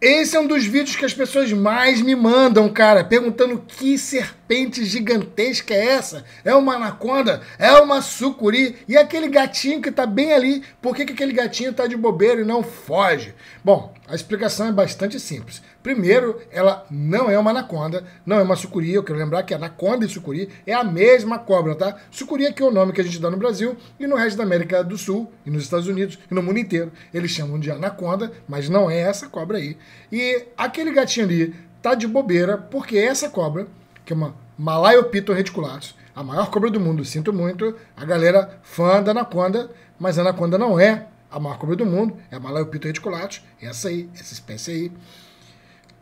Esse é um dos vídeos que as pessoas mais me mandam, cara, perguntando que serpente gigantesca é essa? É uma anaconda? É uma sucuri? E aquele gatinho que tá bem ali, por que, que aquele gatinho tá de bobeira e não foge? Bom, a explicação é bastante simples. Primeiro, ela não é uma anaconda, não é uma sucuri. Eu quero lembrar que anaconda e sucuri é a mesma cobra, tá? Sucuri é que é o nome que a gente dá no Brasil e no resto da América do Sul, e nos Estados Unidos, e no mundo inteiro. Eles chamam de anaconda, mas não é essa cobra aí. E aquele gatinho ali tá de bobeira, porque é essa cobra, que é uma Malaiopithon reticulatus, a maior cobra do mundo, sinto muito, a galera fã da anaconda, mas a anaconda não é a maior cobra do mundo, é a Malaiopithon reticulatus, essa aí, essa espécie aí.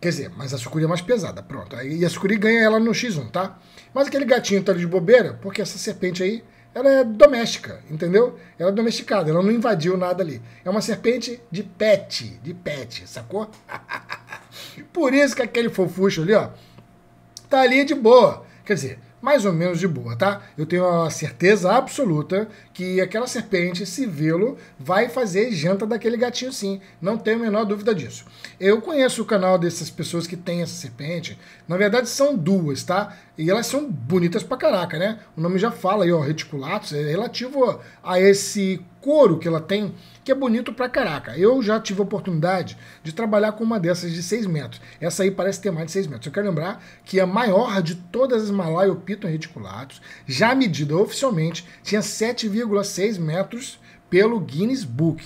Quer dizer, mas a sucuri é mais pesada, pronto. E a sucuri ganha ela no X1, tá? Mas aquele gatinho tá de bobeira, porque essa serpente aí, ela é doméstica, entendeu? Ela é domesticada, ela não invadiu nada ali. É uma serpente de pet, de pet, sacou? Por isso que aquele fofucho ali, ó, tá ali de boa. Quer dizer, mais ou menos de boa, tá? Eu tenho a certeza absoluta que aquela serpente, esse vê-lo, vai fazer janta daquele gatinho sim. Não tenho a menor dúvida disso. Eu conheço o canal dessas pessoas que tem essa serpente. Na verdade, são duas, tá? E elas são bonitas pra caraca, né? O nome já fala aí, ó, reticulatus, é relativo a esse couro que ela tem, que é bonito pra caraca. Eu já tive a oportunidade de trabalhar com uma dessas de 6 metros. Essa aí parece ter mais de 6 metros. Eu quero lembrar que a maior de todas as Malayopiton reticulatos, já medida oficialmente, tinha 7,6 metros pelo Guinness Book.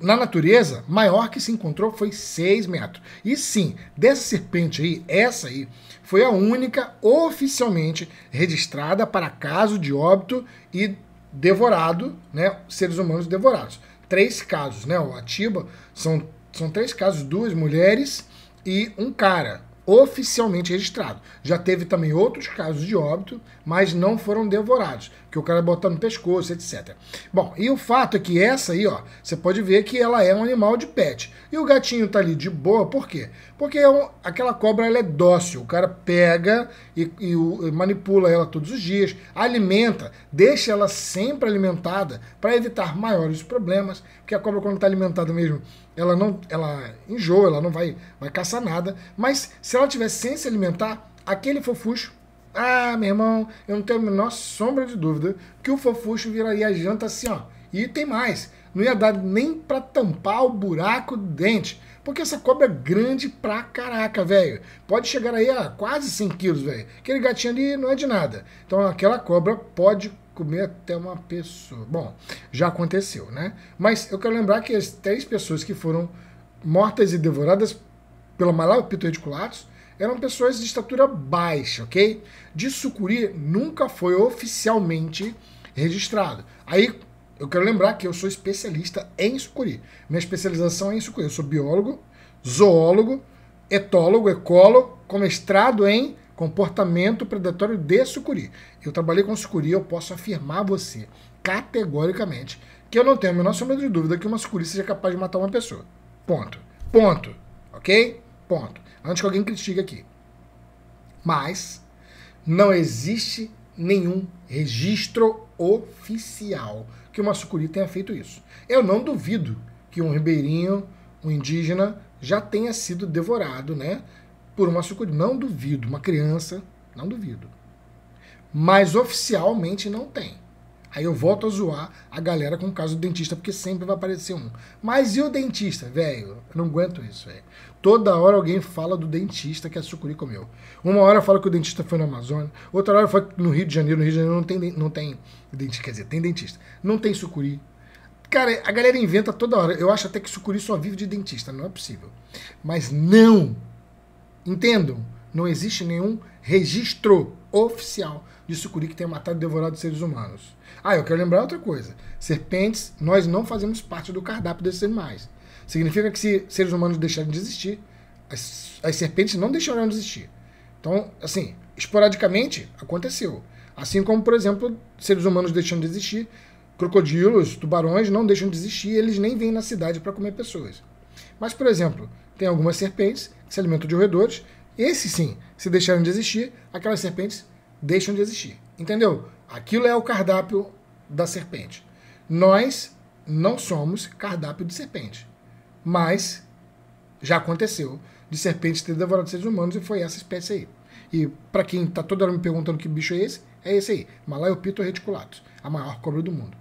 Na natureza, maior que se encontrou foi 6 metros. E sim, dessa serpente aí, essa aí, foi a única oficialmente registrada para caso de óbito e devorado, né? Seres humanos devorados. Três casos, né? O Atiba são, são três casos, duas mulheres e um cara oficialmente registrado. Já teve também outros casos de óbito, mas não foram devorados, que o cara botou no pescoço, etc. Bom, e o fato é que essa aí, ó, você pode ver que ela é um animal de pet. E o gatinho tá ali de boa, por quê? Porque é um, aquela cobra ela é dócil, o cara pega e, e, e manipula ela todos os dias, alimenta, deixa ela sempre alimentada para evitar maiores problemas, porque a cobra quando está alimentada mesmo, ela não, ela enjoa, ela não vai, vai caçar nada, mas se ela tivesse sem se alimentar, aquele fofucho, ah, meu irmão, eu não tenho a menor sombra de dúvida que o fofucho viraria a janta assim, ó. E tem mais, não ia dar nem para tampar o buraco do dente, porque essa cobra é grande pra caraca, velho. Pode chegar aí a quase 100 quilos, velho. Aquele gatinho ali não é de nada. Então aquela cobra pode comer até uma pessoa. Bom, já aconteceu, né? Mas eu quero lembrar que as três pessoas que foram mortas e devoradas pela pito reticulatus, eram pessoas de estatura baixa, ok? De sucuri nunca foi oficialmente registrado. Aí eu quero lembrar que eu sou especialista em sucuri. Minha especialização é em sucuri. Eu sou biólogo, zoólogo, etólogo, ecólogo, com mestrado em comportamento predatório de sucuri. Eu trabalhei com sucuri, eu posso afirmar a você categoricamente que eu não tenho a menor sombra de dúvida que uma sucuri seja capaz de matar uma pessoa. Ponto. Ponto. Ok? Ponto. Antes que alguém critique aqui. Mas não existe nenhum registro oficial que uma sucuri tenha feito isso. Eu não duvido que um ribeirinho, um indígena, já tenha sido devorado, né? Por uma sucuri. Não duvido. Uma criança, não duvido. Mas oficialmente não tem. Aí eu volto a zoar a galera com o caso do dentista, porque sempre vai aparecer um. Mas e o dentista, velho? Eu não aguento isso, velho. Toda hora alguém fala do dentista que a sucuri comeu. Uma hora fala que o dentista foi na Amazônia, outra hora fala que no Rio de Janeiro, no Rio de Janeiro não tem, não tem dentista, quer dizer, tem dentista. Não tem sucuri. Cara, a galera inventa toda hora. Eu acho até que sucuri só vive de dentista, não é possível. Mas não! Entendam não existe nenhum registro oficial de sucuri que tenha matado e devorado seres humanos. Ah, eu quero lembrar outra coisa. Serpentes, nós não fazemos parte do cardápio desses animais. Significa que se seres humanos deixarem de existir, as, as serpentes não deixarão de existir. Então, assim, esporadicamente aconteceu. Assim como, por exemplo, seres humanos deixando de existir, crocodilos, tubarões não deixam de existir, eles nem vêm na cidade para comer pessoas. Mas, por exemplo, tem algumas serpentes que se alimentam de roedores esses sim, se deixarem de existir, aquelas serpentes deixam de existir. Entendeu? Aquilo é o cardápio da serpente. Nós não somos cardápio de serpente. Mas já aconteceu de serpentes ter devorado seres humanos e foi essa espécie aí. E para quem está toda hora me perguntando que bicho é esse, é esse aí, Malaiopito reticulatus, a maior cobra do mundo.